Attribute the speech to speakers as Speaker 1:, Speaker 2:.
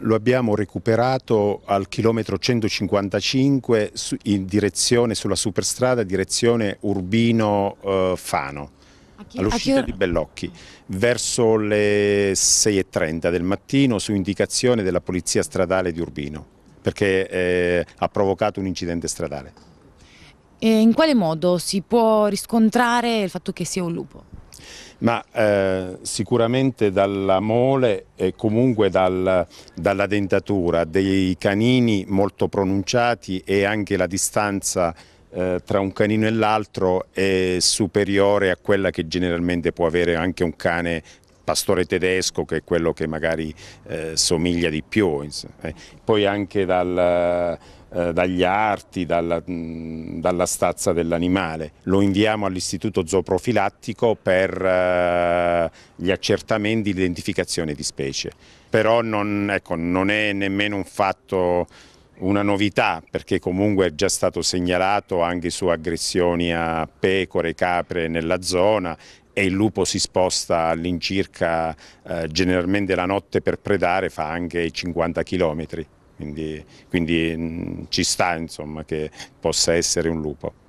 Speaker 1: Lo abbiamo recuperato al chilometro 155 in direzione, sulla superstrada direzione Urbino-Fano,
Speaker 2: eh, all'uscita di
Speaker 1: Bellocchi, verso le 6.30 del mattino su indicazione della Polizia Stradale di Urbino, perché eh, ha provocato un incidente stradale.
Speaker 2: E in quale modo si può riscontrare il fatto che sia un lupo?
Speaker 1: ma eh, sicuramente dalla mole e comunque dal, dalla dentatura, dei canini molto pronunciati e anche la distanza eh, tra un canino e l'altro è superiore a quella che generalmente può avere anche un cane pastore tedesco che è quello che magari eh, somiglia di più, eh. poi anche dal, eh, dagli arti, dalla, mh, dalla stazza dell'animale. Lo inviamo all'istituto zooprofilattico per eh, gli accertamenti l'identificazione di specie, però non, ecco, non è nemmeno un fatto una novità perché comunque è già stato segnalato anche su aggressioni a pecore, capre nella zona e il lupo si sposta all'incirca eh, generalmente la notte per predare fa anche 50 km, quindi, quindi mh, mm, ci sta insomma, che possa essere un lupo.